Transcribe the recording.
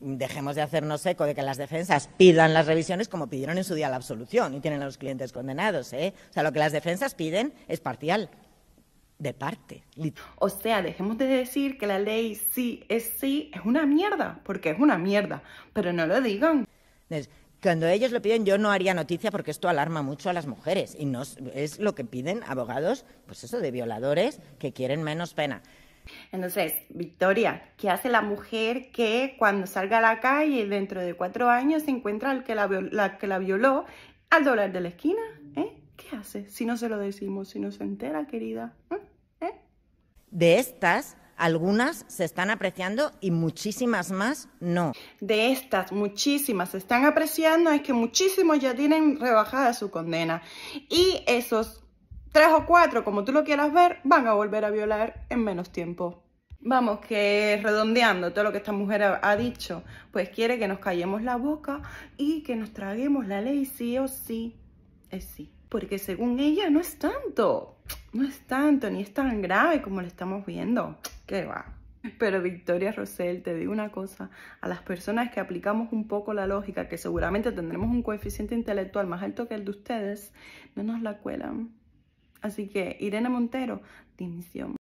dejemos de hacernos eco de que las defensas pidan las revisiones como pidieron en su día la absolución y tienen a los clientes condenados. ¿eh? O sea, lo que las defensas piden es parcial, de parte. O sea, dejemos de decir que la ley sí es sí, es una mierda, porque es una mierda, pero no lo digan. cuando ellos lo piden, yo no haría noticia porque esto alarma mucho a las mujeres y no es lo que piden abogados, pues eso, de violadores que quieren menos pena. Entonces, Victoria, ¿qué hace la mujer que cuando salga a la calle dentro de cuatro años se encuentra al que la, que la violó al dólar de la esquina? ¿Eh? ¿Qué hace si no se lo decimos, si no se entera, querida? ¿Eh? ¿Eh? De estas, algunas se están apreciando y muchísimas más no. De estas muchísimas se están apreciando es que muchísimos ya tienen rebajada su condena y esos tres o cuatro, como tú lo quieras ver, van a volver a violar en menos tiempo. Vamos, que redondeando todo lo que esta mujer ha, dicho, pues quiere que nos callemos la boca y que nos traguemos la ley sí o sí, es sí. Porque según ella no es tanto, no es tanto, ni es tan grave como lo estamos viendo. ¿Qué va? Pero Victoria Rosell, te digo una cosa, a las personas que aplicamos un poco la lógica, que seguramente tendremos un coeficiente intelectual más alto que el de ustedes, no nos la cuelan. Así que Irene Montero, dimisión.